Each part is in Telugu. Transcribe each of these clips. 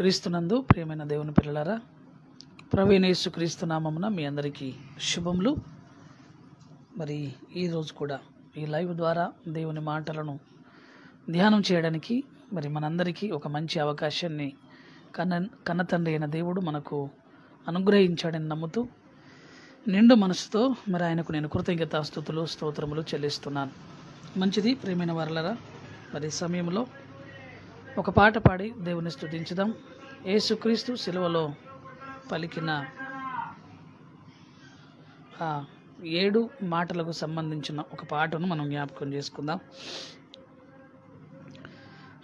క్రీస్తునందు ప్రియమైన దేవుని పిల్లలారా ప్రవీణ క్రీస్తు నామమున మీ అందరికీ శుభములు మరి ఈరోజు కూడా ఈ లైవ్ ద్వారా దేవుని మాటలను ధ్యానం చేయడానికి మరి మనందరికీ ఒక మంచి అవకాశాన్ని కన్న కన్నతండ్రి అయిన దేవుడు మనకు అనుగ్రహించాడని నమ్ముతూ నిండు మనసుతో మరి ఆయనకు నేను కృతజ్ఞతాస్థుతులు స్తోత్రములు చెల్లిస్తున్నాను మంచిది ప్రేమైన వరలరా మరి సమయంలో ఒక పాట పాడి దేవుని స్థుతించుదాం ఏసుక్రీస్తు శిలువలో పలికిన ఏడు మాటలకు సంబంధించిన ఒక పాటను మనం జ్ఞాపకం చేసుకుందాం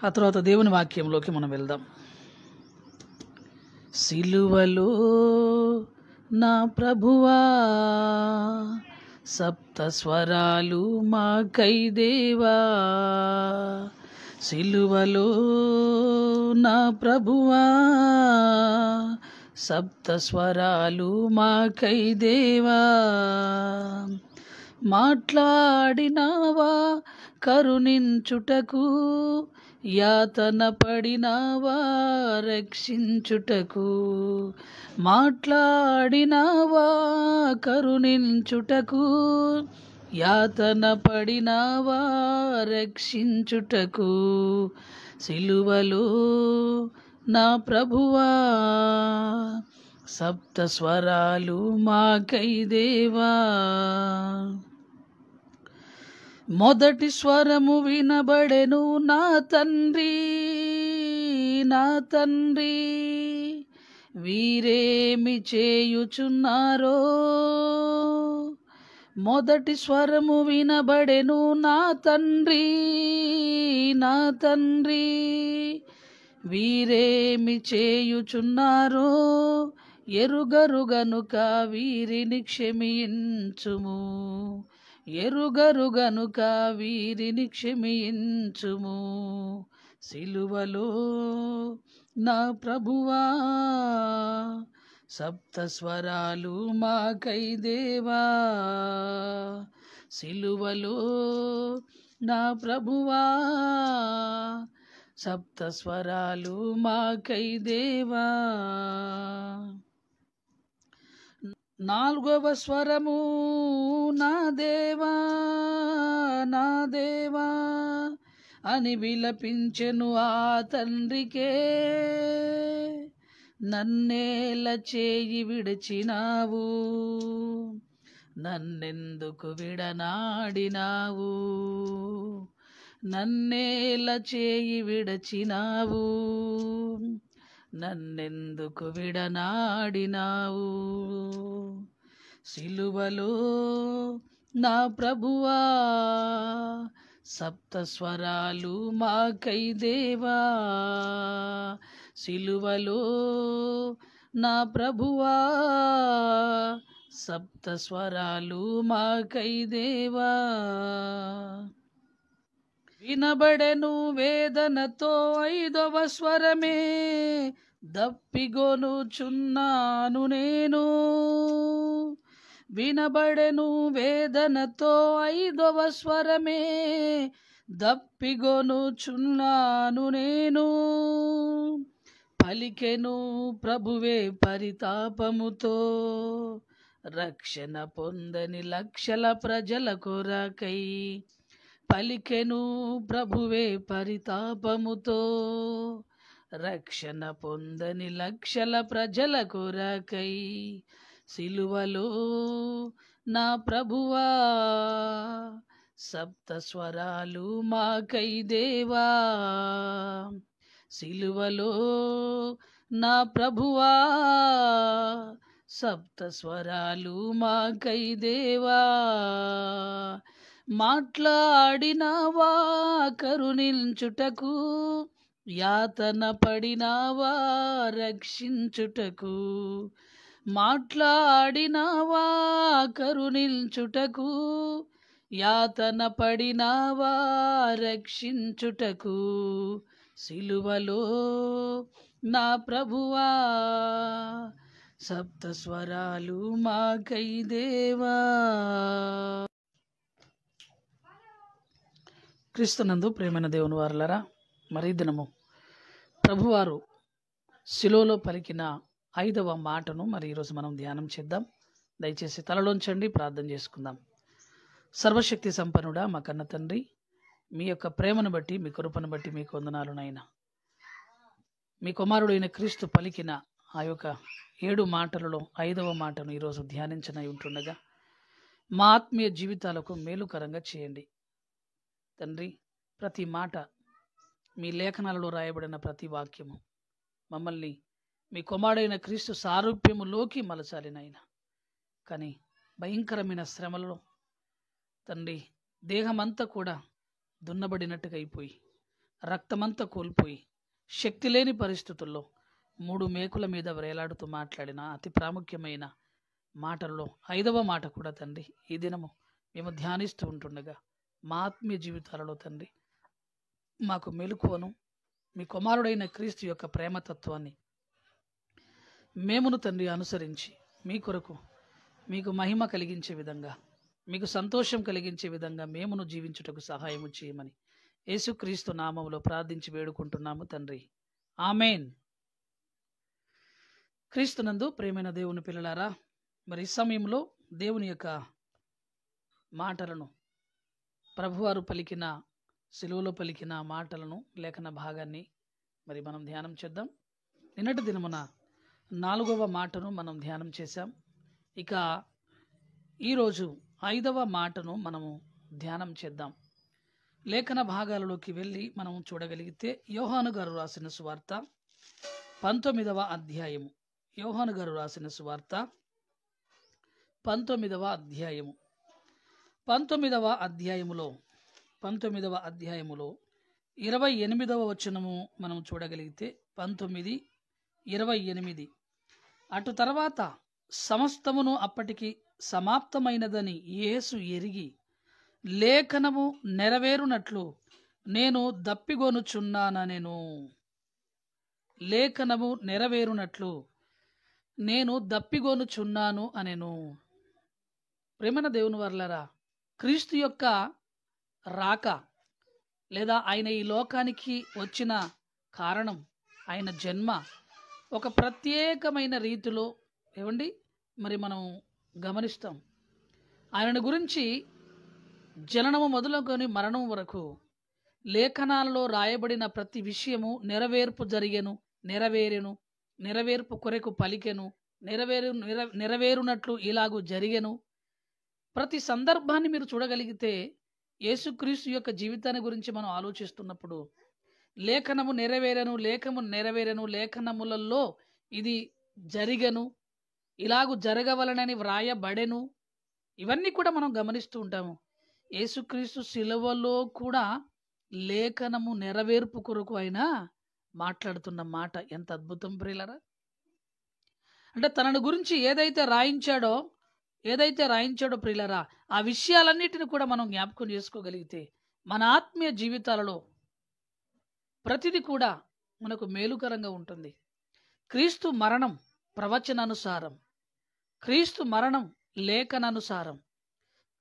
ఆ తర్వాత దేవుని వాక్యంలోకి మనం వెళ్దాం సిలువలు నా ప్రభువా సప్త స్వరాలు మా కైదేవా సిలువలో నా ప్రభువా సప్త స్వరాలు మాకై దేవా మాట్లాడినావా కరుణించుటకు యాతన పడినావా రక్షించుటకు మాట్లాడినావా కరుణించుటకు యాతన పడినావా రక్షించుటకు సిలువలో నా ప్రభువా సప్త స్వరాలు మాకై దేవా మొదటి స్వరము వినబడెను నా తండ్రి నా తండ్రి వీరేమి చేయుచున్నారో మొదటి స్వరము వినబడెను నా తండ్రి నా తండ్రి వీరేమి చేయుచున్నారు ఎరుగరు గనుక వీరిని క్షమించుము ఎరుగరు గనుక వీరిని క్షమించుము సిలువలో నా ప్రభువా సప్తస్వరాలు మాకై దేవా సిలువలో నా ప్రభువా సప్తస్వరాలు మాకై దేవా నాలుగవ స్వరము నా దేవా నా దేవా అని విలపించెను ఆ తండ్రికే నన్నేల చేయి విడిచినావు నన్నెందుకు విడనాడినావు నన్నేల చేయి విడచినావు నన్నెందుకు విడనాడినావు సిలువలో నా ప్రభువా సప్తస్వరాలు మాకై దేవా సిలువలో నా ప్రభువా సప్త స్వరాలు మాకై దేవా వినబడెను వేదనతో ఐదవ స్వరమే దప్పిగొనుచున్నాను నేను వినబడెను వేదనతో ఐదవ స్వరమే దప్పిగొనుచున్నాను నేను పలికెను ప్రభువే పరితాపముతో రక్షణ పొందని లక్షల ప్రజల కొరకై పలికెను ప్రభువే పరితాపముతో రక్షణ పొందని లక్షల ప్రజల కొరకై సిలువలో నా ప్రభువా సప్త స్వరాలు మాకై దేవా సిలువలో నా ప్రభువా సప్త స్వరాలు కైదేవా దేవా మాట్లాడినావా కరుణించుటకు యాతన పడినావా రక్షించుటకు మాట్లాడినావా కరుణించుటకు యాతన పడినావా రక్షించుటకు సిలువలో నా ప్రభువా సప్త స్వరాలు మాకై దేవా క్రీస్తునందు ప్రేమైన దేవుని వారులరా మరీ దినము ప్రభువారు శిలోలో పలికిన ఐదవ మాటను మరి ఈరోజు మనం ధ్యానం చేద్దాం దయచేసి తలలోంచండి ప్రార్థన చేసుకుందాం సర్వశక్తి సంపన్నుడా మా కన్న తండ్రి మీ యొక్క ప్రేమను బట్టి మీ కృపను బట్టి మీకు వందనాలు నాయన మీ కుమారుడైన క్రీస్తు పలికిన ఆ యొక్క ఏడు మాటలలో ఐదవ మాటను ఈరోజు ధ్యానించనై ఉంటుండగా మా ఆత్మీయ జీవితాలకు మేలుకరంగా చేయండి తండ్రి ప్రతి మాట మీ లేఖనాలలో రాయబడిన ప్రతి వాక్యము మమ్మల్ని మీ కుమారుడైన క్రీస్తు సారూప్యములోకి మలచాలి నాయన కానీ భయంకరమైన శ్రమలలో తండ్రి దేహమంతా కూడా దున్నబడినట్టుగా అయిపోయి రక్తమంతా కోల్పోయి శక్తి లేని పరిస్థితుల్లో మూడు మేకుల మీద వేలాడుతూ మాట్లాడిన అతి ప్రాముఖ్యమైన మాటల్లో ఐదవ మాట కూడా తండ్రి ఈ దినము మేము ధ్యానిస్తూ ఉంటుండగా మా ఆత్మీయ జీవితాలలో తండ్రి మాకు మెలుకువను మీ కుమారుడైన క్రీస్తు యొక్క ప్రేమతత్వాన్ని మేమును తండ్రి అనుసరించి మీ కొరకు మీకు మహిమ కలిగించే విధంగా మీకు సంతోషం కలిగించే విధంగా మేమును జీవించుటకు సహాయము చేయమని యేసుక్రీస్తు నామంలో ప్రార్థించి వేడుకుంటున్నాము తండ్రి ఆమెన్ క్రీస్తునందు ప్రేమైన దేవుని పిల్లలారా మరి ఈ సమయంలో దేవుని యొక్క మాటలను ప్రభువారు పలికిన సెలువులో పలికిన మాటలను లేఖన భాగాన్ని మరి మనం ధ్యానం చేద్దాం నిన్నటి దినమున నాలుగవ మాటను మనం ధ్యానం చేశాం ఇక ఈరోజు ఐదవ మాటను మనము ధ్యానం చేద్దాం లేఖన భాగాలలోకి వెళ్ళి మనం చూడగలిగితే యోహాను గారు రాసిన సువార్త పంతొమ్మిదవ అధ్యాయము యోహాను గారు రాసిన సువార్త పంతొమ్మిదవ అధ్యాయము పంతొమ్మిదవ అధ్యాయములో పంతొమ్మిదవ అధ్యాయములో ఇరవై ఎనిమిదవ వచనము మనం చూడగలిగితే పంతొమ్మిది ఇరవై ఎనిమిది అటు తర్వాత సమస్తమును అప్పటికి సమాప్తమైనదని యేసు ఎరిగి లేఖనము నెరవేరునట్లు నేను దప్పిగొనుచున్నాననెను లేఖనము నెరవేరునట్లు నేను దప్పిగొనుచున్నాను అనెను ప్రేమన దేవుని వర్లరా క్రీస్తు యొక్క రాక లేదా ఆయన ఈ లోకానికి వచ్చిన కారణం ఆయన జన్మ ఒక ప్రత్యేకమైన రీతిలో ఏమండి మరి మనం గమనిస్తాం ఆయన గురించి జననము మొదలుకొని మరణం వరకు లేఖనాలలో రాయబడిన ప్రతి విషయము నెరవేర్పు జరిగెను నెరవేరెను నెరవేర్పు కొరకు పలికెను నెరవేరు నెరవేరునట్లు ఇలాగూ జరిగెను ప్రతి సందర్భాన్ని మీరు చూడగలిగితే యేసుక్రీస్తు యొక్క జీవితాన్ని గురించి మనం ఆలోచిస్తున్నప్పుడు లేఖనము నెరవేరను లేఖము నెరవేరను లేఖనములలో ఇది జరిగను ఇలాగు జరగవలనని వ్రాయబడెను ఇవన్నీ కూడా మనం గమనిస్తూ ఉంటాము యేసుక్రీస్తు శిలవలో కూడా లేఖనము నెరవేర్పు కొరకు ఆయన మాట్లాడుతున్న మాట ఎంత అద్భుతం ప్రియులరా అంటే తనను గురించి ఏదైతే రాయించాడో ఏదైతే రాయించాడో ప్రియులరా ఆ విషయాలన్నిటిని కూడా మనం జ్ఞాపకం చేసుకోగలిగితే మన ఆత్మీయ జీవితాలలో ప్రతిది కూడా మనకు మేలుకరంగా ఉంటుంది క్రీస్తు మరణం ప్రవచనానుసారం క్రీస్తు మరణం లేఖననుసారం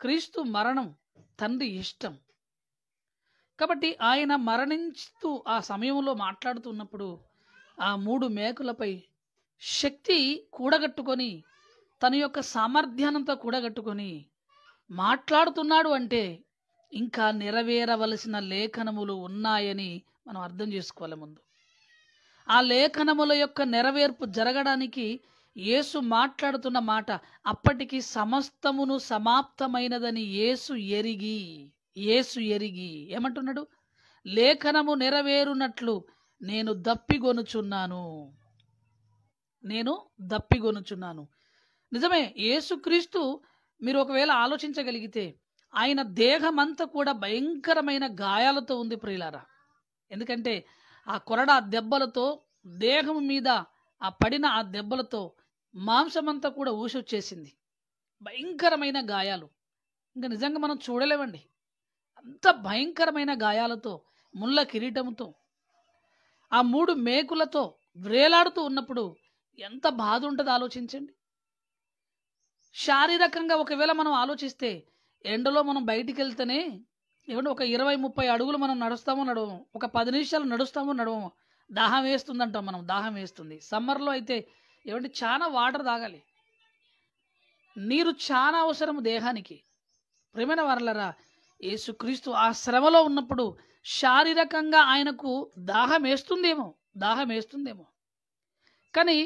క్రీస్తు మరణం తండ్రి ఇష్టం కాబట్టి ఆయన మరణిస్తూ ఆ సమయంలో మాట్లాడుతున్నప్పుడు ఆ మూడు మేకులపై శక్తి కూడగట్టుకొని తన యొక్క సామర్థ్యానంతో కూడగట్టుకొని మాట్లాడుతున్నాడు అంటే ఇంకా నెరవేరవలసిన లేఖనములు ఉన్నాయని మనం అర్థం చేసుకోవాలి ముందు ఆ లేఖనముల యొక్క నెరవేర్పు జరగడానికి యేసు మాట్లాడుతున్న మాట అప్పటికి సమస్తమును సమాప్తమైనదని యేసు ఎరిగి యేసు ఎరిగి ఏమంటున్నాడు లేఖనము నెరవేరునట్లు నేను దప్పిగొనుచున్నాను నేను దప్పిగొనుచున్నాను నిజమే యేసుక్రీస్తు మీరు ఒకవేళ ఆలోచించగలిగితే ఆయన దేహమంతా కూడా భయంకరమైన గాయాలతో ఉంది ప్రియులారా ఎందుకంటే ఆ కొరడా దెబ్బలతో దేహం మీద ఆ పడిన ఆ దెబ్బలతో మాంసమంతా కూడా ఊసొచ్చేసింది భయంకరమైన గాయాలు ఇంకా నిజంగా మనం చూడలేమండి అంత భయంకరమైన గాయాలతో ముళ్ళ కిరీటంతో ఆ మూడు మేకులతో వ్రేలాడుతూ ఉన్నప్పుడు ఎంత బాధ ఉంటుందో ఆలోచించండి శారీరకంగా ఒకవేళ మనం ఆలోచిస్తే ఎండలో మనం బయటికి వెళ్తేనే ఏమంటే ఒక ఇరవై ముప్పై అడుగులు మనం నడుస్తామో నడవము ఒక పది నిమిషాలు నడుస్తామో నడవము దాహం వేస్తుందంటాం మనం దాహం వేస్తుంది సమ్మర్లో అయితే ఏమంటే చాలా వాటర్ తాగాలి నీరు చాలా అవసరం దేహానికి ప్రేమైన వారలరా యేసుక్రీస్తు ఆ శ్రమలో ఉన్నప్పుడు శారీరకంగా ఆయనకు దాహం వేస్తుందేమో దాహం వేస్తుందేమో కానీ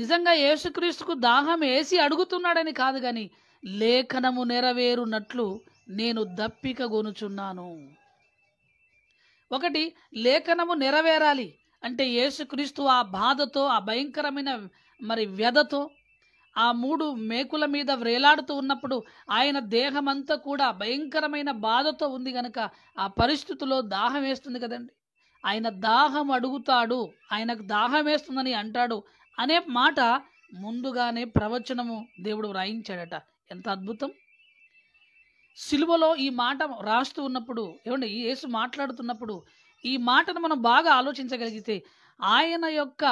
నిజంగా యేసుక్రీస్తుకు దాహం వేసి అడుగుతున్నాడని కాదు కానీ లేఖనము నెరవేరునట్లు నేను దప్పిక గొనుచున్నాను ఒకటి లేఖనము నెరవేరాలి అంటే యేసుక్రీస్తు ఆ బాధతో ఆ భయంకరమైన మరి వ్యధతో ఆ మూడు మేకుల మీద వ్రేలాడుతూ ఉన్నప్పుడు ఆయన దేహమంతా కూడా భయంకరమైన బాధతో ఉంది గనక ఆ పరిస్థితిలో దాహం వేస్తుంది కదండి ఆయన దాహం అడుగుతాడు ఆయనకు దాహం వేస్తుందని అంటాడు అనే మాట ముందుగానే ప్రవచనము దేవుడు వ్రాయించాడట ఎంత అద్భుతం సిలువలో ఈ మాట రాస్తూ ఉన్నప్పుడు ఏమండి యేసు మాట్లాడుతున్నప్పుడు ఈ మాటను మనం బాగా ఆలోచించగలిగితే ఆయన యొక్క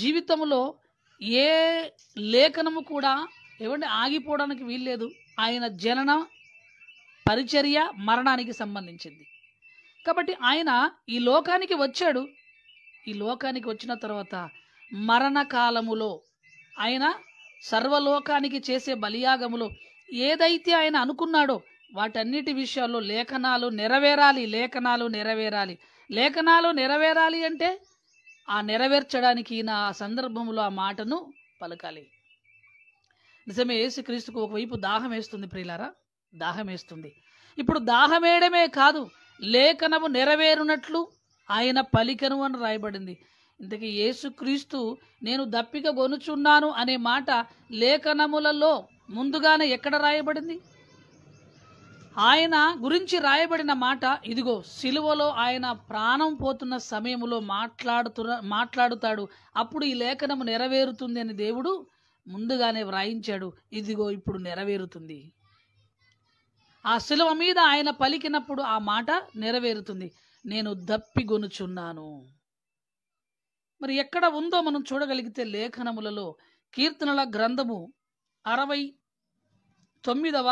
జీవితంలో ఏ లేఖనము కూడా ఏమంటే ఆగిపోవడానికి వీల్లేదు ఆయన జనన పరిచర్య మరణానికి సంబంధించింది కాబట్టి ఆయన ఈ లోకానికి వచ్చాడు ఈ లోకానికి వచ్చిన తర్వాత మరణకాలములో ఆయన సర్వలోకానికి చేసే బలియాగములో ఏదైతే ఆయన అనుకున్నాడో వాటన్నిటి విషయాల్లో లేఖనాలు నెరవేరాలి లేఖనాలు నెరవేరాలి లేఖనాలు నెరవేరాలి అంటే ఆ నెరవేర్చడానికి నా సందర్భంలో ఆ మాటను పలకాలి నిజమే యేసుక్రీస్తుకు ఒకవైపు దాహం వేస్తుంది ప్రియులారా దాహం వేస్తుంది ఇప్పుడు వేయడమే కాదు లేఖనము నెరవేరునట్లు ఆయన పలికను అని రాయబడింది ఇంతకీ యేసుక్రీస్తు నేను దప్పిక గొనుచున్నాను అనే మాట లేఖనములలో ముందుగానే ఎక్కడ రాయబడింది ఆయన గురించి రాయబడిన మాట ఇదిగో సిలువలో ఆయన ప్రాణం పోతున్న సమయంలో మాట్లాడుతున్న మాట్లాడుతాడు అప్పుడు ఈ లేఖనము నెరవేరుతుంది అని దేవుడు ముందుగానే వ్రాయించాడు ఇదిగో ఇప్పుడు నెరవేరుతుంది ఆ శిలువ మీద ఆయన పలికినప్పుడు ఆ మాట నెరవేరుతుంది నేను దప్పిగొనుచున్నాను మరి ఎక్కడ ఉందో మనం చూడగలిగితే లేఖనములలో కీర్తనల గ్రంథము అరవై తొమ్మిదవ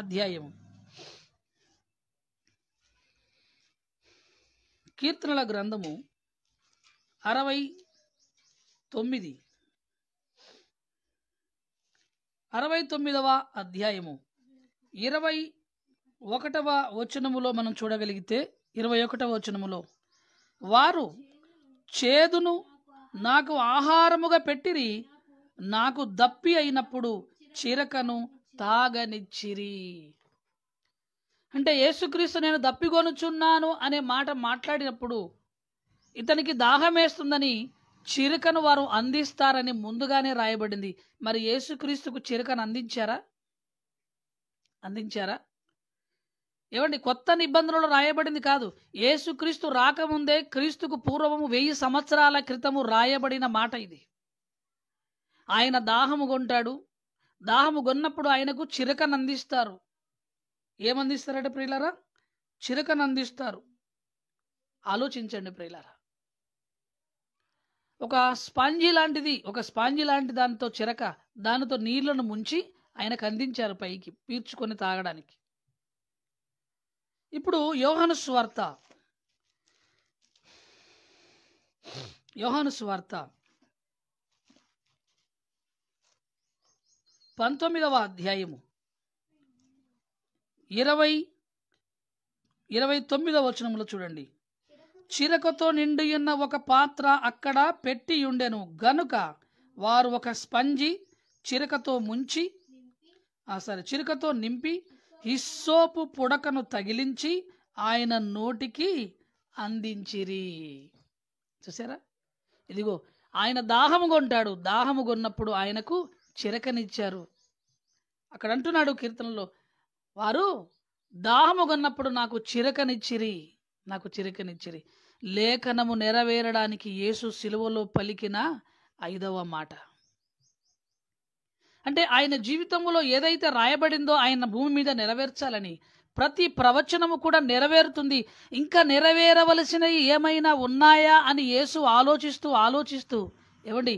అధ్యాయము కీర్తనల గ్రంథము అరవై తొమ్మిది అరవై తొమ్మిదవ అధ్యాయము ఇరవై ఒకటవ వచనములో మనం చూడగలిగితే ఇరవై ఒకటవ వచనములో వారు చేదును నాకు ఆహారముగా పెట్టిరి నాకు దప్పి అయినప్పుడు చీరకను తాగనిచ్చిరి అంటే యేసుక్రీస్తు నేను దప్పిగొనుచున్నాను అనే మాట మాట్లాడినప్పుడు ఇతనికి దాహమేస్తుందని చిరుకను వారు అందిస్తారని ముందుగానే రాయబడింది మరి యేసుక్రీస్తుకు చిరుకను అందించారా అందించారా ఏమండి కొత్త నిబంధనలు రాయబడింది కాదు యేసుక్రీస్తు రాకముందే క్రీస్తుకు పూర్వము వెయ్యి సంవత్సరాల క్రితము రాయబడిన మాట ఇది ఆయన దాహము కొంటాడు దాహము కొన్నప్పుడు ఆయనకు చిరకను అందిస్తారు ఏమందిస్తారట ప్రియులరా చిరకను అందిస్తారు ఆలోచించండి ప్రియులరా ఒక స్పాంజీ లాంటిది ఒక స్పాంజీ లాంటి దానితో చిరక దానితో నీళ్లను ముంచి ఆయనకు అందించారు పైకి పీర్చుకొని తాగడానికి ఇప్పుడు యోహను స్వార్త యోహను స్వార్థ పంతొమ్మిదవ అధ్యాయము ఇరవై ఇరవై తొమ్మిదవ వచనములు చూడండి చిరకతో నిండి ఉన్న ఒక పాత్ర అక్కడ పెట్టి ఉండెను గనుక వారు ఒక స్పంజి చిరకతో ముంచి సరే చిరకతో నింపి హిస్సోపు పుడకను తగిలించి ఆయన నోటికి అందించిరి చూసారా ఇదిగో ఆయన దాహము కొంటాడు దాహము కొన్నప్పుడు ఆయనకు చిరకనిచ్చారు అక్కడ అంటున్నాడు కీర్తనలో వారు దాహము నాకు చిరకనిచ్చిరి నాకు చిరకనిచ్చిరి లేఖనము నెరవేరడానికి యేసు సిలువలో పలికిన ఐదవ మాట అంటే ఆయన జీవితంలో ఏదైతే రాయబడిందో ఆయన భూమి మీద నెరవేర్చాలని ప్రతి ప్రవచనము కూడా నెరవేరుతుంది ఇంకా నెరవేరవలసినవి ఏమైనా ఉన్నాయా అని యేసు ఆలోచిస్తూ ఆలోచిస్తూ ఏమండి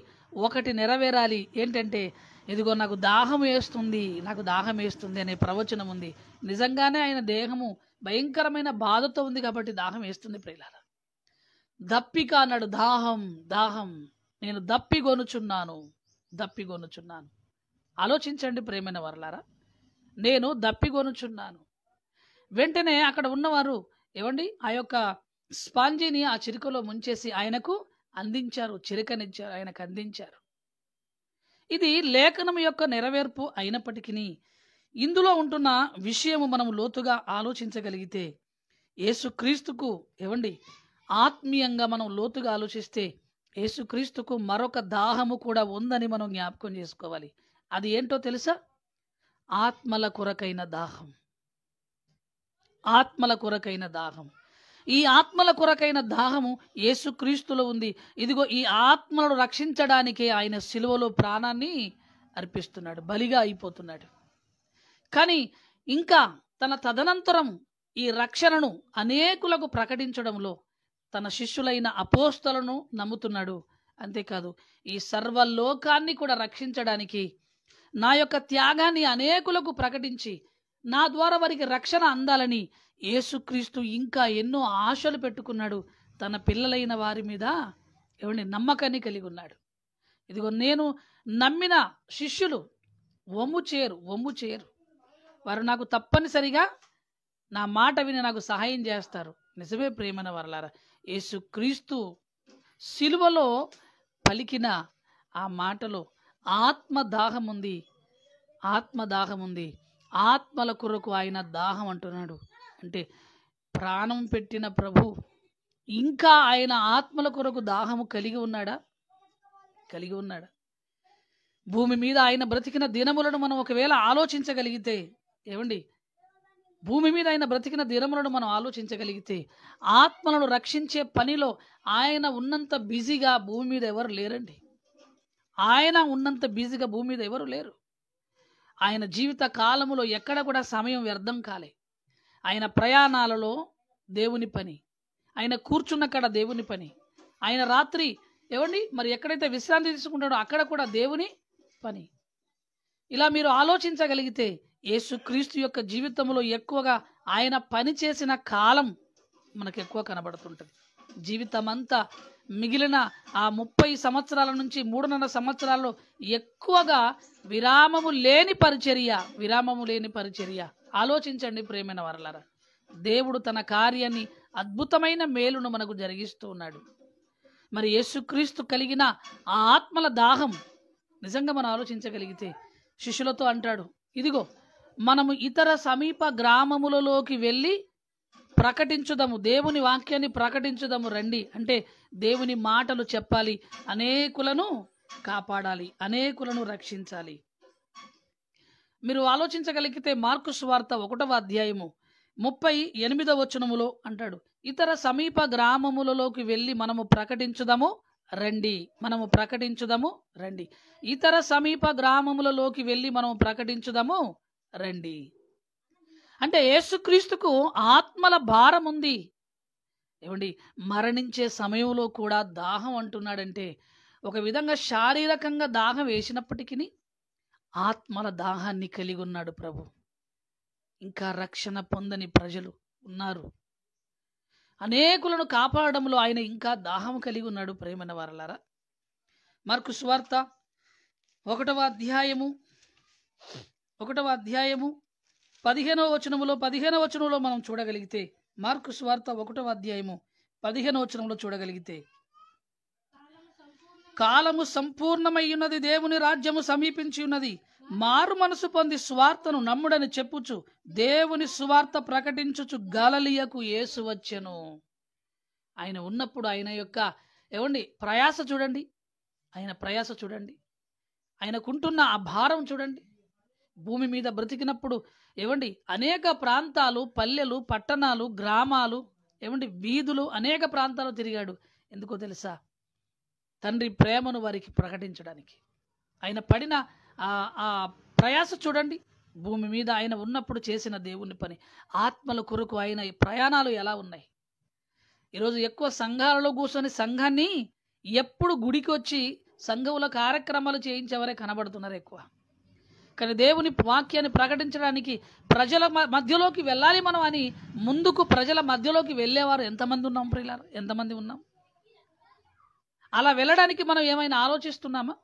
ఒకటి నెరవేరాలి ఏంటంటే ఇదిగో నాకు దాహం వేస్తుంది నాకు దాహం వేస్తుంది అనే ప్రవచనం ఉంది నిజంగానే ఆయన దేహము భయంకరమైన బాధతో ఉంది కాబట్టి దాహం వేస్తుంది ప్రియులార దప్పిక అన్నాడు దాహం దాహం నేను దప్పిగొనుచున్నాను దప్పిగొనుచున్నాను ఆలోచించండి ప్రేమైన వరలారా నేను దప్పిగొనుచున్నాను వెంటనే అక్కడ ఉన్నవారు ఏమండి ఆ యొక్క స్పాంజీని ఆ చిరుకలో ముంచేసి ఆయనకు అందించారు చిరకనిచ్చారు ఆయనకు అందించారు ఇది లేఖనం యొక్క నెరవేర్పు అయినప్పటికీ ఇందులో ఉంటున్న విషయము మనం లోతుగా ఆలోచించగలిగితే యేసుక్రీస్తుకు ఏవండి ఆత్మీయంగా మనం లోతుగా ఆలోచిస్తే యేసుక్రీస్తుకు మరొక దాహము కూడా ఉందని మనం జ్ఞాపకం చేసుకోవాలి అది ఏంటో తెలుసా ఆత్మల కొరకైన దాహం ఆత్మల కొరకైన దాహం ఈ ఆత్మల కొరకైన దాహము యేసుక్రీస్తులో ఉంది ఇదిగో ఈ ఆత్మలను రక్షించడానికే ఆయన సిలువలో ప్రాణాన్ని అర్పిస్తున్నాడు బలిగా అయిపోతున్నాడు కానీ ఇంకా తన తదనంతరం ఈ రక్షణను అనేకులకు ప్రకటించడంలో తన శిష్యులైన అపోస్తలను నమ్ముతున్నాడు అంతేకాదు ఈ సర్వలోకాన్ని కూడా రక్షించడానికి నా యొక్క త్యాగాన్ని అనేకులకు ప్రకటించి నా ద్వారా వారికి రక్షణ అందాలని యేసుక్రీస్తు ఇంకా ఎన్నో ఆశలు పెట్టుకున్నాడు తన పిల్లలైన వారి మీద ఎవరిని నమ్మకాన్ని కలిగి ఉన్నాడు ఇదిగో నేను నమ్మిన శిష్యులు వమ్ము చేరు వమ్ము చేరు వారు నాకు తప్పనిసరిగా నా మాట విని నాకు సహాయం చేస్తారు నిజమే ప్రేమన వరలారా యేసుక్రీస్తు సిలువలో పలికిన ఆ మాటలో ఆత్మదాహం ఉంది ఆత్మదాహం ఉంది ఆత్మల కొరకు ఆయన దాహం అంటున్నాడు అంటే ప్రాణం పెట్టిన ప్రభు ఇంకా ఆయన ఆత్మల కొరకు దాహము కలిగి ఉన్నాడా కలిగి ఉన్నాడా భూమి మీద ఆయన బ్రతికిన దినములను మనం ఒకవేళ ఆలోచించగలిగితే ఏమండి భూమి మీద ఆయన బ్రతికిన దినములను మనం ఆలోచించగలిగితే ఆత్మలను రక్షించే పనిలో ఆయన ఉన్నంత బిజీగా భూమి మీద ఎవరు లేరండి ఆయన ఉన్నంత బిజీగా భూమి మీద ఎవరు లేరు ఆయన జీవిత కాలములో ఎక్కడ కూడా సమయం వ్యర్థం కాలే ఆయన ప్రయాణాలలో దేవుని పని ఆయన కూర్చున్న దేవుని పని ఆయన రాత్రి ఏమండి మరి ఎక్కడైతే విశ్రాంతి తీసుకుంటాడో అక్కడ కూడా దేవుని పని ఇలా మీరు ఆలోచించగలిగితే యేసుక్రీస్తు యొక్క జీవితంలో ఎక్కువగా ఆయన పనిచేసిన కాలం మనకు ఎక్కువ కనబడుతుంటుంది జీవితమంతా మిగిలిన ఆ ముప్పై సంవత్సరాల నుంచి మూడున్నర సంవత్సరాల్లో ఎక్కువగా విరామము లేని పరిచర్య విరామము లేని పరిచర్య ఆలోచించండి ప్రేమైన వరలరా దేవుడు తన కార్యాన్ని అద్భుతమైన మేలును మనకు జరిగిస్తూ ఉన్నాడు మరి యేసుక్రీస్తు కలిగిన ఆ ఆత్మల దాహం నిజంగా మనం ఆలోచించగలిగితే శిష్యులతో అంటాడు ఇదిగో మనము ఇతర సమీప గ్రామములలోకి వెళ్ళి ప్రకటించుదము దేవుని వాక్యాన్ని ప్రకటించుదము రండి అంటే దేవుని మాటలు చెప్పాలి అనేకులను కాపాడాలి అనేకులను రక్షించాలి మీరు ఆలోచించగలిగితే మార్కు స్వార్త ఒకటవ అధ్యాయము ముప్పై ఎనిమిదవ వచనములో అంటాడు ఇతర సమీప గ్రామములలోకి వెళ్ళి మనము ప్రకటించుదాము రండి మనము ప్రకటించుదాము రండి ఇతర సమీప గ్రామములలోకి వెళ్ళి మనము ప్రకటించుదాము రండి అంటే యేసుక్రీస్తుకు ఆత్మల భారం ఉంది ఏమండి మరణించే సమయంలో కూడా దాహం అంటున్నాడంటే ఒక విధంగా శారీరకంగా దాహం వేసినప్పటికీ ఆత్మల దాహాన్ని కలిగి ఉన్నాడు ప్రభు ఇంకా రక్షణ పొందని ప్రజలు ఉన్నారు అనేకులను కాపాడడంలో ఆయన ఇంకా దాహం కలిగి ఉన్నాడు ప్రేమన వారలారా మరకు స్వార్త ఒకటవ అధ్యాయము ఒకటవ అధ్యాయము పదిహేనవ వచనములో పదిహేనవ వచనంలో మనం చూడగలిగితే మార్కు స్వార్త ఒకటవ అధ్యాయము పదిహేను వచనంలో చూడగలిగితే కాలము సంపూర్ణమై ఉన్నది దేవుని రాజ్యము సమీపించి ఉన్నది మారు మనసు పొంది స్వార్థను నమ్ముడని చెప్పుచు దేవుని స్వార్థ ప్రకటించుచు గాలలియకు ఏసు వచ్చెను ఆయన ఉన్నప్పుడు ఆయన యొక్క ఏమండి ప్రయాస చూడండి ఆయన ప్రయాస చూడండి ఆయనకుంటున్న ఆ భారం చూడండి భూమి మీద బ్రతికినప్పుడు ఏమండి అనేక ప్రాంతాలు పల్లెలు పట్టణాలు గ్రామాలు ఏమండి వీధులు అనేక ప్రాంతాలు తిరిగాడు ఎందుకో తెలుసా తండ్రి ప్రేమను వారికి ప్రకటించడానికి ఆయన పడిన ఆ ప్రయాస చూడండి భూమి మీద ఆయన ఉన్నప్పుడు చేసిన దేవుని పని ఆత్మల కొరకు ఆయన ప్రయాణాలు ఎలా ఉన్నాయి ఈరోజు ఎక్కువ సంఘాలలో కూర్చొని సంఘాన్ని ఎప్పుడు గుడికి వచ్చి సంఘముల కార్యక్రమాలు చేయించేవారే కనబడుతున్నారు ఎక్కువ కానీ దేవుని వాక్యాన్ని ప్రకటించడానికి ప్రజల మధ్యలోకి వెళ్ళాలి మనం అని ముందుకు ప్రజల మధ్యలోకి వెళ్ళేవారు ఎంతమంది ఉన్నాం ప్రియులారు ఎంతమంది ఉన్నాం అలా వెళ్ళడానికి మనం ఏమైనా ఆలోచిస్తున్నామా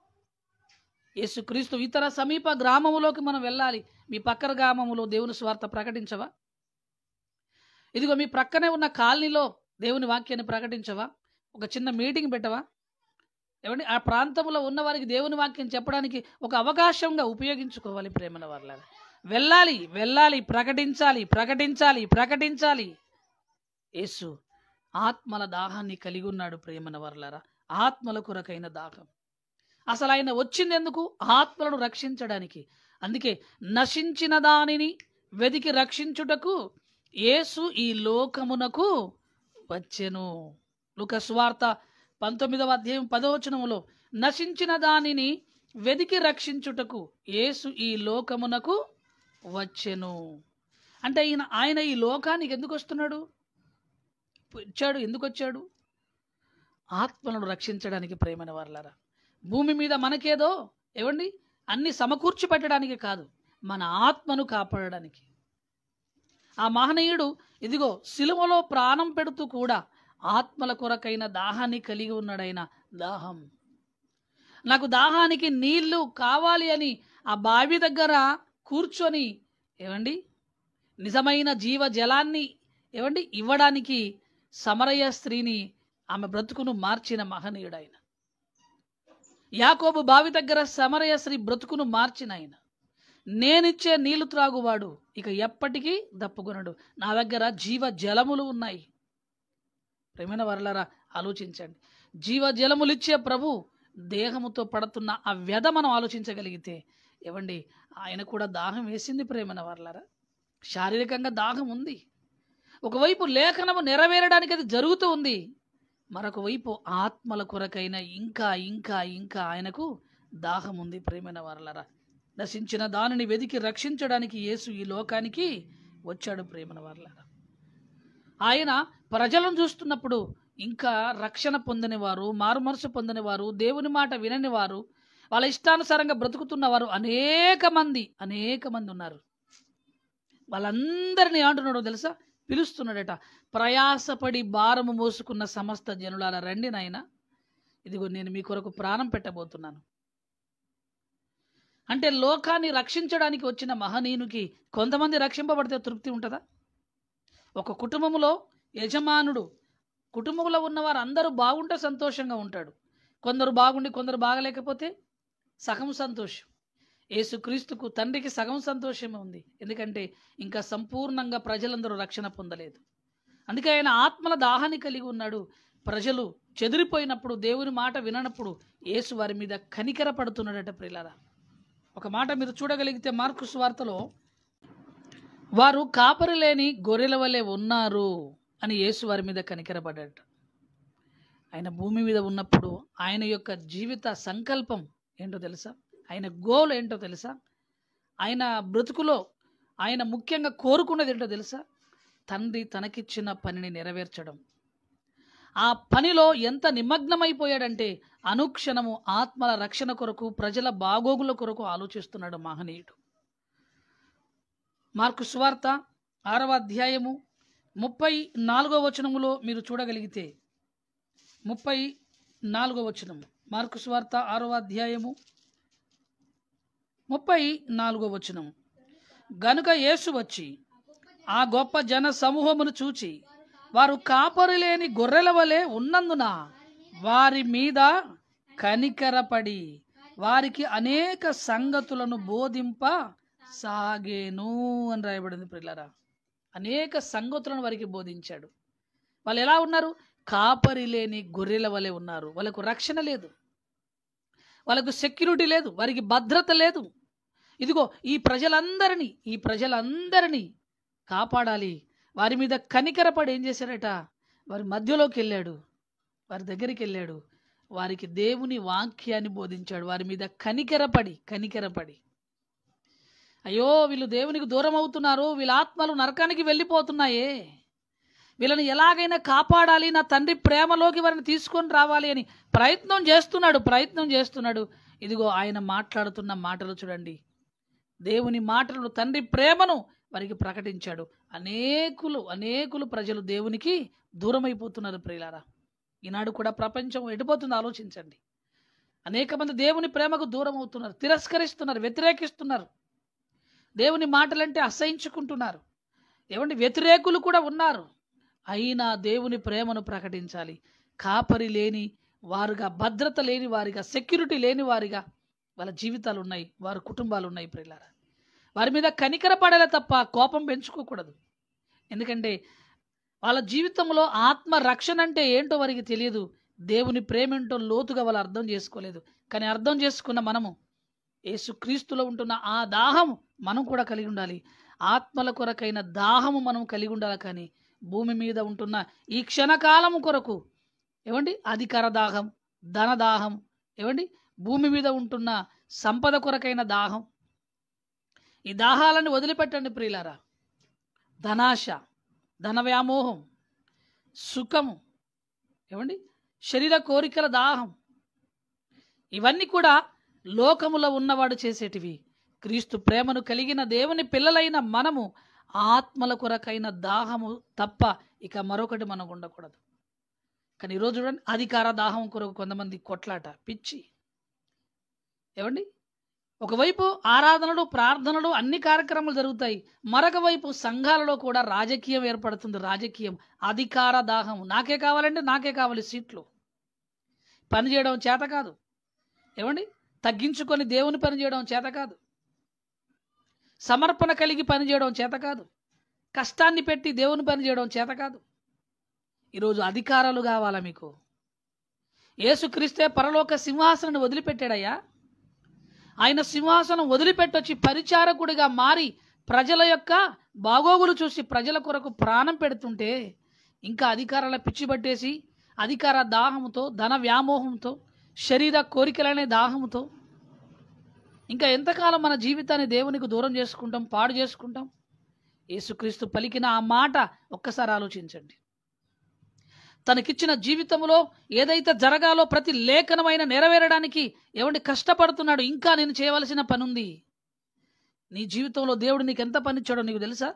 యేసుక్రీస్తు ఇతర సమీప గ్రామములోకి మనం వెళ్ళాలి మీ పక్కన గ్రామములో దేవుని స్వార్థ ప్రకటించవా ఇదిగో మీ ప్రక్కనే ఉన్న కాలనీలో దేవుని వాక్యాన్ని ప్రకటించవా ఒక చిన్న మీటింగ్ పెట్టవా ఏమంటే ఆ ప్రాంతంలో ఉన్న వారికి దేవుని వాక్యం చెప్పడానికి ఒక అవకాశంగా ఉపయోగించుకోవాలి ప్రేమల వాళ్ళ వెళ్ళాలి వెళ్ళాలి ప్రకటించాలి ప్రకటించాలి ప్రకటించాలి యేసు ఆత్మల దాహాన్ని కలిగి ఉన్నాడు ప్రేమన వర్లారా ఆత్మల కొరకైన దాహం అసలు ఆయన వచ్చింది ఎందుకు ఆత్మలను రక్షించడానికి అందుకే నశించిన దానిని వెదికి రక్షించుటకు యేసు ఈ లోకమునకు వచ్చెను లుకస్వార్త పంతొమ్మిదవ అధ్యాయం పదవచనములో నశించిన దానిని వెదికి రక్షించుటకు యేసు ఈ లోకమునకు వచ్చెను అంటే ఈయన ఆయన ఈ లోకానికి ఎందుకు వస్తున్నాడు వచ్చాడు ఎందుకు వచ్చాడు ఆత్మలను రక్షించడానికి ప్రేమైన వారలారా భూమి మీద మనకేదో ఏవండి అన్ని సమకూర్చి పెట్టడానికి కాదు మన ఆత్మను కాపాడడానికి ఆ మహనీయుడు ఇదిగో సిలువలో ప్రాణం పెడుతూ కూడా ఆత్మల కొరకైన దాహాన్ని కలిగి ఉన్నాడైన దాహం నాకు దాహానికి నీళ్లు కావాలి అని ఆ బావి దగ్గర కూర్చొని ఏమండి నిజమైన జీవ జలాన్ని ఏమండి ఇవ్వడానికి సమరయ్య స్త్రీని ఆమె బ్రతుకును మార్చిన మహనీయుడైన యాకోబు బావి దగ్గర సమరయ స్త్రీ బ్రతుకును మార్చిన ఆయన నేనిచ్చే నీళ్లు త్రాగువాడు ఇక ఎప్పటికీ దప్పుకున్నాడు నా దగ్గర జీవ జలములు ఉన్నాయి ప్రేమైన వరలరా ఆలోచించండి జీవజలములిచ్చే ప్రభు దేహముతో పడుతున్న ఆ వ్యధ మనం ఆలోచించగలిగితే ఇవ్వండి ఆయన కూడా దాహం వేసింది ప్రేమన వర్లరా శారీరకంగా దాహం ఉంది ఒకవైపు లేఖనము నెరవేరడానికి అది జరుగుతూ ఉంది మరొక వైపు ఆత్మల కొరకైన ఇంకా ఇంకా ఇంకా ఆయనకు దాహం ఉంది ప్రేమైన వారలరా నశించిన దానిని వెదికి రక్షించడానికి యేసు ఈ లోకానికి వచ్చాడు ప్రేమన వారలరా ఆయన ప్రజలను చూస్తున్నప్పుడు ఇంకా రక్షణ పొందని వారు మారుమనసు పొందని వారు దేవుని మాట వినని వారు వాళ్ళ ఇష్టానుసారంగా బ్రతుకుతున్నవారు అనేక మంది అనేక మంది ఉన్నారు వాళ్ళందరినీ అంటున్నాడో తెలుసా పిలుస్తున్నాడట ప్రయాసపడి భారము మోసుకున్న సమస్త జనులాల రండి నాయన ఇదిగో నేను మీ కొరకు ప్రాణం పెట్టబోతున్నాను అంటే లోకాన్ని రక్షించడానికి వచ్చిన మహనీయునికి కొంతమంది రక్షింపబడితే తృప్తి ఉంటుందా ఒక కుటుంబంలో యజమానుడు కుటుంబంలో ఉన్నవారు అందరూ బాగుంటే సంతోషంగా ఉంటాడు కొందరు బాగుండి కొందరు బాగలేకపోతే సగం సంతోషం క్రీస్తుకు తండ్రికి సగం సంతోషమే ఉంది ఎందుకంటే ఇంకా సంపూర్ణంగా ప్రజలందరూ రక్షణ పొందలేదు అందుకే ఆయన ఆత్మల దాహాన్ని కలిగి ఉన్నాడు ప్రజలు చెదిరిపోయినప్పుడు దేవుని మాట విననప్పుడు యేసు వారి మీద కనికర పడుతున్నాడట ప్రిలారా ఒక మాట మీరు చూడగలిగితే మార్కు స్వార్తలో వారు కాపరి లేని గొర్రెల వలె ఉన్నారు అని యేసు వారి మీద కనికరపడ్డట ఆయన భూమి మీద ఉన్నప్పుడు ఆయన యొక్క జీవిత సంకల్పం ఏంటో తెలుసా ఆయన గోల్ ఏంటో తెలుసా ఆయన బ్రతుకులో ఆయన ముఖ్యంగా కోరుకున్నది ఏంటో తెలుసా తండ్రి తనకిచ్చిన పనిని నెరవేర్చడం ఆ పనిలో ఎంత నిమగ్నమైపోయాడంటే అనుక్షణము ఆత్మల రక్షణ కొరకు ప్రజల బాగోగుల కొరకు ఆలోచిస్తున్నాడు మహనీయుడు మార్కు సువార్త ఆరవ అధ్యాయము ముప్పై నాలుగో వచనములో మీరు చూడగలిగితే ముప్పై నాలుగో వచనము మార్కు సువార్త ఆరవ అధ్యాయము ముప్పై నాలుగో వచనము గనుక యేసు వచ్చి ఆ గొప్ప జన సమూహమును చూచి వారు కాపరి లేని గొర్రెల వలె ఉన్నందున వారి మీద కనికరపడి వారికి అనేక సంగతులను బోధింప సాగేను అని రాయబడింది పిల్లరా అనేక సంగతులను వారికి బోధించాడు వాళ్ళు ఎలా ఉన్నారు కాపరి లేని గొర్రెల వలె ఉన్నారు వాళ్ళకు రక్షణ లేదు వాళ్ళకు సెక్యూరిటీ లేదు వారికి భద్రత లేదు ఇదిగో ఈ ప్రజలందరినీ ఈ ప్రజలందరినీ కాపాడాలి వారి మీద కనికరపడి ఏం చేశారట వారి మధ్యలోకి వెళ్ళాడు వారి దగ్గరికి వెళ్ళాడు వారికి దేవుని వాక్యాన్ని బోధించాడు వారి మీద కనికరపడి కనికరపడి అయ్యో వీళ్ళు దేవునికి దూరం అవుతున్నారు వీళ్ళ ఆత్మలు నరకానికి వెళ్ళిపోతున్నాయే వీళ్ళని ఎలాగైనా కాపాడాలి నా తండ్రి ప్రేమలోకి వారిని తీసుకొని రావాలి అని ప్రయత్నం చేస్తున్నాడు ప్రయత్నం చేస్తున్నాడు ఇదిగో ఆయన మాట్లాడుతున్న మాటలు చూడండి దేవుని మాటలను తండ్రి ప్రేమను వారికి ప్రకటించాడు అనేకులు అనేకులు ప్రజలు దేవునికి దూరమైపోతున్నారు ప్రియులారా ఈనాడు కూడా ప్రపంచం ఎడిపోతుంది ఆలోచించండి అనేక మంది దేవుని ప్రేమకు దూరం అవుతున్నారు తిరస్కరిస్తున్నారు వ్యతిరేకిస్తున్నారు దేవుని మాటలంటే అసహించుకుంటున్నారు ఏమండి వ్యతిరేకులు కూడా ఉన్నారు అయినా దేవుని ప్రేమను ప్రకటించాలి కాపరి లేని వారుగా భద్రత లేని వారిగా సెక్యూరిటీ లేని వారిగా వాళ్ళ జీవితాలు ఉన్నాయి వారి కుటుంబాలు ఉన్నాయి ప్రిల్లార వారి మీద కనికర పడేలా తప్ప కోపం పెంచుకోకూడదు ఎందుకంటే వాళ్ళ జీవితంలో ఆత్మ రక్షణ అంటే ఏంటో వారికి తెలియదు దేవుని ప్రేమేంటో లోతుగా వాళ్ళు అర్థం చేసుకోలేదు కానీ అర్థం చేసుకున్న మనము యేసుక్రీస్తులో ఉంటున్న ఆ దాహం మనం కూడా కలిగి ఉండాలి ఆత్మల కొరకైన దాహము మనం కలిగి ఉండాలి కానీ భూమి మీద ఉంటున్న ఈ క్షణకాలము కొరకు ఏమండి అధికార దాహం ధన దాహం ఏమండి భూమి మీద ఉంటున్న సంపద కొరకైన దాహం ఈ దాహాలను వదిలిపెట్టండి ప్రియులారా ధనాశ ధన వ్యామోహం సుఖము ఏమండి శరీర కోరికల దాహం ఇవన్నీ కూడా లోకములో ఉన్నవాడు చేసేటివి క్రీస్తు ప్రేమను కలిగిన దేవుని పిల్లలైన మనము ఆత్మల కొరకైన దాహము తప్ప ఇక మరొకటి మనకు ఉండకూడదు కానీ ఈరోజు చూడండి అధికార దాహం కొరకు కొంతమంది కొట్లాట పిచ్చి ఏమండి ఒకవైపు ఆరాధనలు ప్రార్థనలు అన్ని కార్యక్రమాలు జరుగుతాయి మరొక వైపు సంఘాలలో కూడా రాజకీయం ఏర్పడుతుంది రాజకీయం అధికార దాహం నాకే కావాలంటే నాకే కావాలి సీట్లు పని చేయడం చేత కాదు ఏమండి తగ్గించుకొని దేవుని పనిచేయడం చేత కాదు సమర్పణ కలిగి పనిచేయడం చేత కాదు కష్టాన్ని పెట్టి దేవుని పనిచేయడం చేత కాదు ఈరోజు అధికారాలు కావాలా మీకు ఏసుక్రీస్తే పరలోక సింహాసనాన్ని వదిలిపెట్టాడయ్యా ఆయన సింహాసనం వదిలిపెట్టొచ్చి పరిచారకుడిగా మారి ప్రజల యొక్క బాగోగులు చూసి ప్రజల కొరకు ప్రాణం పెడుతుంటే ఇంకా అధికారాల పిచ్చిబట్టేసి అధికార దాహంతో ధన వ్యామోహంతో శరీర కోరికలనే దాహంతో ఇంకా ఎంతకాలం మన జీవితాన్ని దేవునికి దూరం చేసుకుంటాం పాడు చేసుకుంటాం యేసుక్రీస్తు పలికిన ఆ మాట ఒక్కసారి ఆలోచించండి తనకిచ్చిన జీవితంలో ఏదైతే జరగాలో ప్రతి లేఖనమైన నెరవేరడానికి ఎవడి కష్టపడుతున్నాడు ఇంకా నేను చేయవలసిన పని ఉంది నీ జీవితంలో దేవుడు నీకు ఎంత పనిచ్చాడో నీకు తెలుసా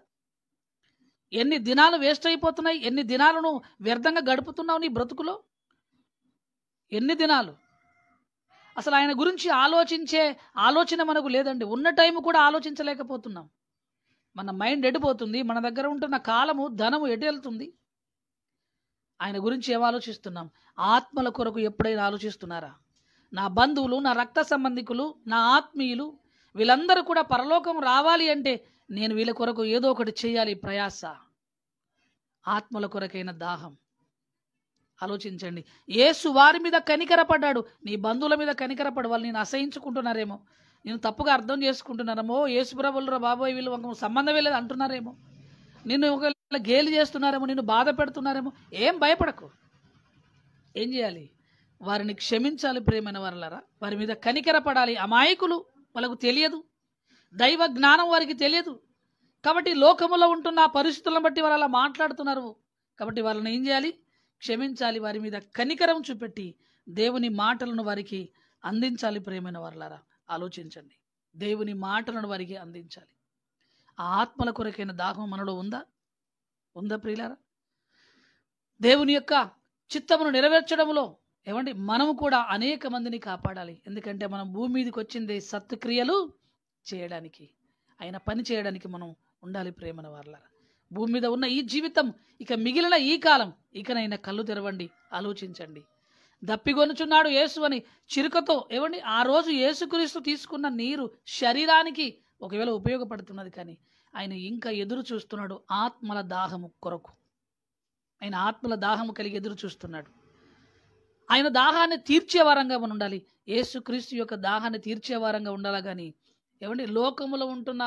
ఎన్ని దినాలు వేస్ట్ అయిపోతున్నాయి ఎన్ని దినాలను వ్యర్థంగా గడుపుతున్నావు నీ బ్రతుకులో ఎన్ని దినాలు అసలు ఆయన గురించి ఆలోచించే ఆలోచన మనకు లేదండి ఉన్న టైం కూడా ఆలోచించలేకపోతున్నాం మన మైండ్ ఎడిపోతుంది మన దగ్గర ఉంటున్న కాలము ధనము ఎటు వెళ్తుంది ఆయన గురించి ఏం ఆలోచిస్తున్నాం ఆత్మల కొరకు ఎప్పుడైనా ఆలోచిస్తున్నారా నా బంధువులు నా రక్త సంబంధికులు నా ఆత్మీయులు వీళ్ళందరూ కూడా పరలోకం రావాలి అంటే నేను వీళ్ళ కొరకు ఏదో ఒకటి చేయాలి ప్రయాస ఆత్మల కొరకైన దాహం ఆలోచించండి ఏసు వారి మీద కనికరపడ్డాడు నీ బంధువుల మీద కనికరపడు వాళ్ళు నేను అసహించుకుంటున్నారేమో నేను తప్పుగా అర్థం చేసుకుంటున్నారేమో యేసుప్రభులరా బాబోయ్ వీళ్ళు ఒక సంబంధమే లేదు అంటున్నారేమో నిన్ను ఒకవేళ గేలి చేస్తున్నారేమో నిన్ను బాధ పెడుతున్నారేమో ఏం భయపడకు ఏం చేయాలి వారిని క్షమించాలి ప్రేమైన వారలరా వారి మీద కనికరపడాలి అమాయకులు వాళ్ళకు తెలియదు దైవ జ్ఞానం వారికి తెలియదు కాబట్టి లోకములో ఉంటున్న పరిస్థితులను బట్టి వాళ్ళు అలా మాట్లాడుతున్నారు కాబట్టి వాళ్ళని ఏం చేయాలి క్షమించాలి వారి మీద కనికరం చూపెట్టి దేవుని మాటలను వారికి అందించాలి ప్రేమైన వారులారా ఆలోచించండి దేవుని మాటలను వారికి అందించాలి ఆ ఆత్మల కొరకైన దాహం మనలో ఉందా ఉందా ప్రియులారా దేవుని యొక్క చిత్తమును నెరవేర్చడంలో ఏమండి మనము కూడా అనేక మందిని కాపాడాలి ఎందుకంటే మనం భూమి మీదకి వచ్చింది సత్క్రియలు చేయడానికి ఆయన పని చేయడానికి మనం ఉండాలి ప్రేమన వారలారా భూమి మీద ఉన్న ఈ జీవితం ఇక మిగిలిన ఈ కాలం ఇకనైనా కళ్ళు తెరవండి ఆలోచించండి దప్పిగొనుచున్నాడు యేసు అని చిరుకతో ఏమండి ఆ రోజు యేసుక్రీస్తు తీసుకున్న నీరు శరీరానికి ఒకవేళ ఉపయోగపడుతున్నది కానీ ఆయన ఇంకా ఎదురు చూస్తున్నాడు ఆత్మల దాహము కొరకు ఆయన ఆత్మల దాహము కలిగి ఎదురు చూస్తున్నాడు ఆయన దాహాన్ని తీర్చే వారంగా మనం ఉండాలి యేసుక్రీస్తు యొక్క దాహాన్ని తీర్చే వారంగా ఉండాలి కానీ ఏమండి లోకములో ఉంటున్న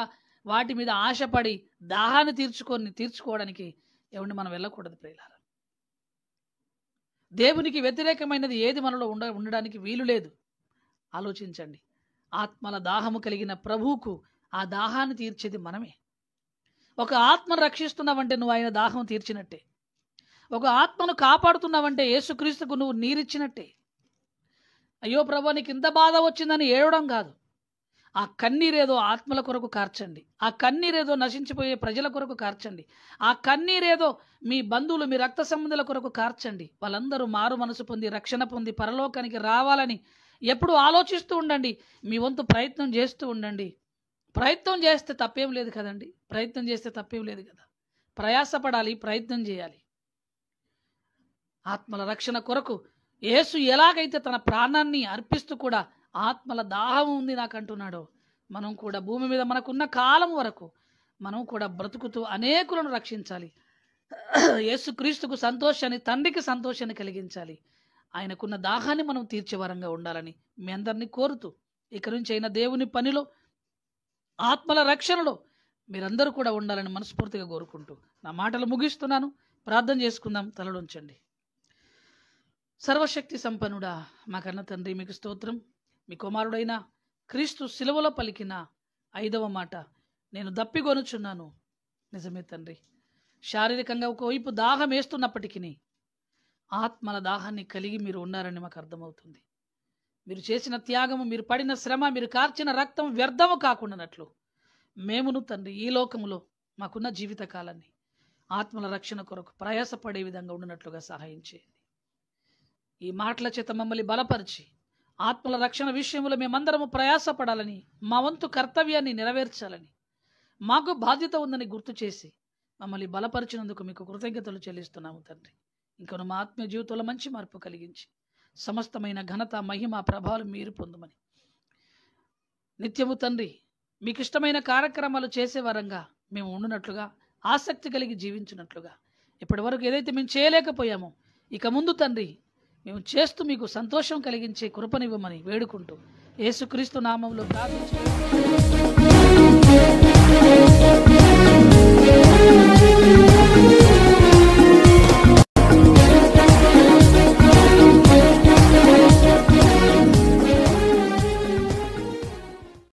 వాటి మీద ఆశపడి దాహాన్ని తీర్చుకొని తీర్చుకోవడానికి ఎవరిని మనం వెళ్ళకూడదు ప్రియులారా దేవునికి వ్యతిరేకమైనది ఏది మనలో ఉండ ఉండడానికి వీలు లేదు ఆలోచించండి ఆత్మల దాహము కలిగిన ప్రభువుకు ఆ దాహాన్ని తీర్చేది మనమే ఒక ఆత్మను రక్షిస్తున్నావంటే నువ్వు ఆయన దాహం తీర్చినట్టే ఒక ఆత్మను కాపాడుతున్నావంటే యేసుక్రీస్తుకు నువ్వు నీరిచ్చినట్టే అయ్యో ప్రభు నీకు ఇంత బాధ వచ్చిందని ఏడవడం కాదు ఆ కన్నీరేదో ఆత్మల కొరకు కార్చండి ఆ కన్నీరేదో నశించిపోయే ప్రజల కొరకు కార్చండి ఆ కన్నీరేదో మీ బంధువులు మీ రక్త సంబంధుల కొరకు కార్చండి వాళ్ళందరూ మారు మనసు పొంది రక్షణ పొంది పరలోకానికి రావాలని ఎప్పుడు ఆలోచిస్తూ ఉండండి మీ వంతు ప్రయత్నం చేస్తూ ఉండండి ప్రయత్నం చేస్తే తప్పేం లేదు కదండి ప్రయత్నం చేస్తే తప్పేం లేదు కదా ప్రయాసపడాలి ప్రయత్నం చేయాలి ఆత్మల రక్షణ కొరకు యేసు ఎలాగైతే తన ప్రాణాన్ని అర్పిస్తూ కూడా ఆత్మల దాహం ఉంది నాకు అంటున్నాడు మనం కూడా భూమి మీద మనకున్న కాలం వరకు మనం కూడా బ్రతుకుతూ అనేకులను రక్షించాలి యేసుక్రీస్తుకు సంతోషాన్ని తండ్రికి సంతోషాన్ని కలిగించాలి ఆయనకున్న దాహాన్ని మనం తీర్చేవారంగా ఉండాలని మీ అందరినీ కోరుతూ ఇక నుంచి అయిన దేవుని పనిలో ఆత్మల రక్షణలో మీరందరూ కూడా ఉండాలని మనస్ఫూర్తిగా కోరుకుంటూ నా మాటలు ముగిస్తున్నాను ప్రార్థన చేసుకుందాం తలలుంచండి సర్వశక్తి సంపన్నుడా మాకన్న తండ్రి మీకు స్తోత్రం మీ కుమారుడైన క్రీస్తు సిలువలో పలికిన ఐదవ మాట నేను దప్పిగొనుచున్నాను నిజమే తండ్రి శారీరకంగా ఒకవైపు దాహం వేస్తున్నప్పటికీ ఆత్మల దాహాన్ని కలిగి మీరు ఉన్నారని మాకు అర్థమవుతుంది మీరు చేసిన త్యాగము మీరు పడిన శ్రమ మీరు కార్చిన రక్తం వ్యర్థము కాకుండానట్లు మేమును తండ్రి ఈ లోకంలో మాకున్న జీవితకాలాన్ని ఆత్మల రక్షణ కొరకు ప్రయాసపడే విధంగా ఉండినట్లుగా సహాయం చేయండి ఈ మాటల చేత మమ్మల్ని బలపరిచి ఆత్మల రక్షణ విషయంలో మేమందరము ప్రయాసపడాలని మా వంతు కర్తవ్యాన్ని నెరవేర్చాలని మాకు బాధ్యత ఉందని గుర్తు చేసి మమ్మల్ని బలపరిచినందుకు మీకు కృతజ్ఞతలు చెల్లిస్తున్నాము తండ్రి ఇంకను మా ఆత్మీయ జీవితంలో మంచి మార్పు కలిగించి సమస్తమైన ఘనత మహిమ ప్రభావాలు మీరు పొందమని నిత్యము తండ్రి మీకు ఇష్టమైన కార్యక్రమాలు చేసే వరంగా మేము ఉండునట్లుగా ఆసక్తి కలిగి జీవించినట్లుగా ఇప్పటి వరకు ఏదైతే మేము చేయలేకపోయామో ఇక ముందు తండ్రి మేము చేస్తూ మీకు సంతోషం కలిగించే కృపనివ్వమని వేడుకుంటూ యేసుక్రీస్తు నామంలో ప్రార్థించు